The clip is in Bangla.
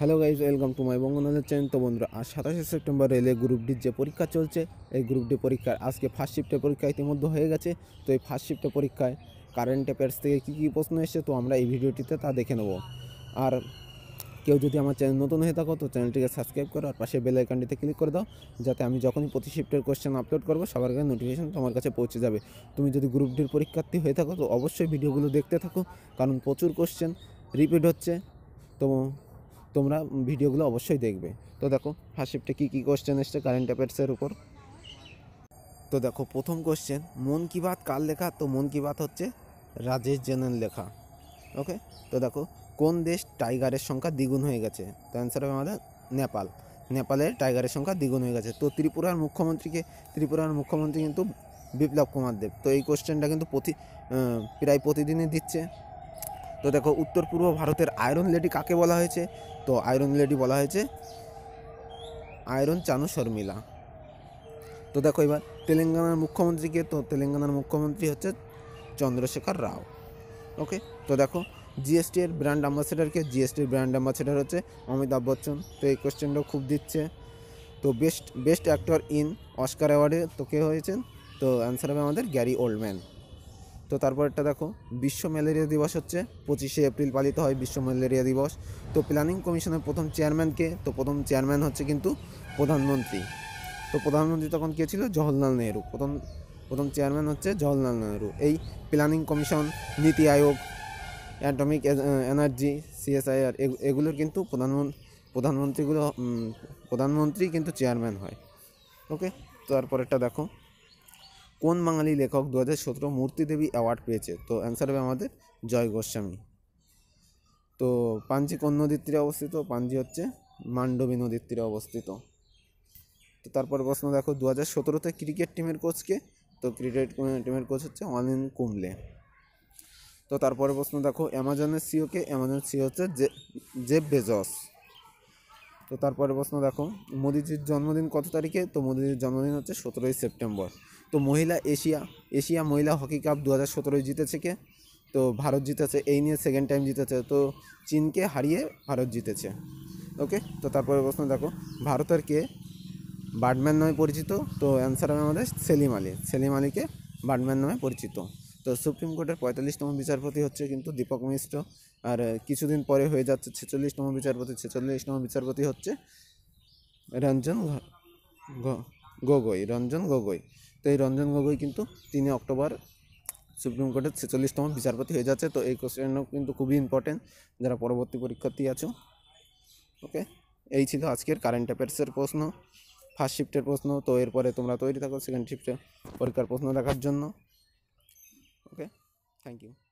hello guys welcome to my বঙ্গনাথের চ্যানেল তো বন্ধুরা আর সাতাশে সেপ্টেম্বর রেলে গ্রুপ ডির যে পরীক্ষা চলছে এই গ্রুপ ডি পরীক্ষার আজকে ফার্স্ট শিফটের পরীক্ষা ইতিমধ্যে হয়ে গেছে তো এই ফার্স্ট শিফটের পরীক্ষায় কারেন্ট অ্যাফেয়ার্স থেকে কী কী প্রশ্ন এসেছে তো আমরা এই ভিডিওটিতে তা দেখে নেব আর কেউ যদি আমার চ্যানেল নতুন হয়ে থাকো তো চ্যানেলটিকে সাবস্ক্রাইব করো আর পাশে বেল আইকনটিতে ক্লিক করে দাও যাতে আমি যখনই প্রতি শিফটের কোশ্চেন আপলোড করবো সবার কাছে নোটিফিকেশন তোমার কাছে পৌঁছে যাবে তুমি যদি গ্রুপ ডির পরীক্ষার্থী হয়ে থাকো তো অবশ্যই ভিডিওগুলো দেখতে থাকো কারণ প্রচুর কোশ্চেন রিপিট হচ্ছে তো তোমরা ভিডিওগুলো অবশ্যই দেখবে তো দেখো ফার্স্ট শিফটে কী কী কোশ্চেন এসছে কারেন্ট অ্যাফেয়ার্সের উপর তো দেখো প্রথম কোশ্চেন মন কি বাত কার লেখা তো মন কি বাত হচ্ছে রাজেশ জেনের লেখা ওকে তো দেখো কোন দেশ টাইগারের সংখ্যা দ্বিগুণ হয়ে গেছে তো অ্যান্সার হবে আমাদের নেপাল নেপালের টাইগারের সংখ্যা দ্বিগুণ হয়ে গেছে তো ত্রিপুরার মুখ্যমন্ত্রীকে ত্রিপুরার মুখ্যমন্ত্রী কিন্তু বিপ্লব কুমার দেব তো এই কোশ্চেনটা কিন্তু প্রতি প্রায় প্রতিদিনই দিচ্ছে তো দেখো উত্তর পূর্ব ভারতের আয়রন লেডি কাকে বলা হয়েছে তো আয়রন লেডি বলা হয়েছে আয়রন চানু শর্মিলা তো দেখো এবার তেলেঙ্গানার মুখ্যমন্ত্রীকে তো তেলেঙ্গানার মুখ্যমন্ত্রী হচ্ছে চন্দ্রশেখর রাও ওকে তো দেখো জিএসটি এর ব্র্যান্ড অ্যাম্বাসেডারকে জিএসটির ব্র্যান্ড অ্যাম্বাসেডার হচ্ছে অমিতাভ বচ্চন তো এই কোয়েশ্চেনটাও খুব দিচ্ছে তো best best actor in Oscar অ্যাওয়ার্ডে তো কে হয়েছেন তো অ্যান্সার হবে আমাদের গ্যারি ওল্ডম্যান তো একটা দেখো বিশ্ব ম্যালেরিয়া দিবস হচ্ছে পঁচিশে এপ্রিল পালিত হয় বিশ্ব ম্যালেরিয়া দিবস তো প্ল্যানিং কমিশনের প্রথম চেয়ারম্যানকে তো প্রথম চেয়ারম্যান হচ্ছে কিন্তু প্রধানমন্ত্রী তো প্রধানমন্ত্রী তখন কে ছিল জওহরলাল নেহরু প্রথম প্রথম চেয়ারম্যান হচ্ছে জওহরলাল নেহরু এই প্ল্যানিং কমিশন নীতি আয়োগ অ্যাটমিক এনার্জি সিএসআইআর এগুলোর কিন্তু প্রধানমন্ত্রী প্রধানমন্ত্রীগুলো প্রধানমন্ত্রী কিন্তু চেয়ারম্যান হয় ওকে তারপরেরটা দেখো কোন বাঙালি লেখক দু হাজার সতেরো মূর্তিদেবী অ্যাওয়ার্ড পেয়েছে তো অ্যান্সার হবে আমাদের জয় গোস্বামী তো পাঞ্জি কোন নদীর তীরে অবস্থিত পাঞ্জি হচ্ছে মান্ডবী নদীর তীরে অবস্থিত তো তারপর প্রশ্ন দেখো দু হাজার সতেরোতে ক্রিকেট টিমের কোচকে তো ক্রিকেট টিমের কোচ হচ্ছে অনিল কুম্বলে তো তারপরে প্রশ্ন দেখো অ্যামাজনের সিওকে অ্যামাজন সিও হচ্ছে জেব বেজস তো তারপরে প্রশ্ন দেখো মোদিজির জন্মদিন কত তারিখে তো মোদিজির জন্মদিন হচ্ছে সতেরোই সেপ্টেম্বর তো মহিলা এশিয়া এশিয়া মহিলা হকি কাপ দু হাজার সতেরোয় জিতেছে কে তো ভারত জিতেছে এই নিয়ে সেকেন্ড টাইম জিতেছে তো চীনকে হারিয়ে ভারত জিতেছে ওকে তো তারপরে প্রশ্ন দেখো ভারতের কে বার্ডম্যান নামে পরিচিত তো অ্যান্সার হবে আমাদের সেলিম আলী সেলিম আলীকে বার্ডম্যান নামে পরিচিত তো সুপ্রিম কোর্টের পঁয়তাল্লিশতম বিচারপতি হচ্ছে কিন্তু দীপক মিশ্র আর কিছুদিন পরে হয়ে যাচ্ছে ছেচল্লিশতম বিচারপতি ছেচল্লিশতম বিচারপতি হচ্ছে রঞ্জন গগৈ রঞ্জন গগৈ তো এই রঞ্জন গগৈ কিন্তু তিন অক্টোবর সুপ্রিম কোর্টের ছেচল্লিশতম বিচারপতি হয়ে যাচ্ছে তো এই কোশ্চেনও কিন্তু খুবই ইম্পর্টেন্ট যারা পরবর্তী পরীক্ষার্থী আছো ওকে এই ছিল আজকের কারেন্ট অ্যাফেয়ার্সের প্রশ্ন ফার্স্ট শিফটের প্রশ্ন তো এরপরে তোমরা তৈরি থাকো সেকেন্ড শিফটে পরীক্ষার প্রশ্ন দেখার জন্য ওকে থ্যাংক ইউ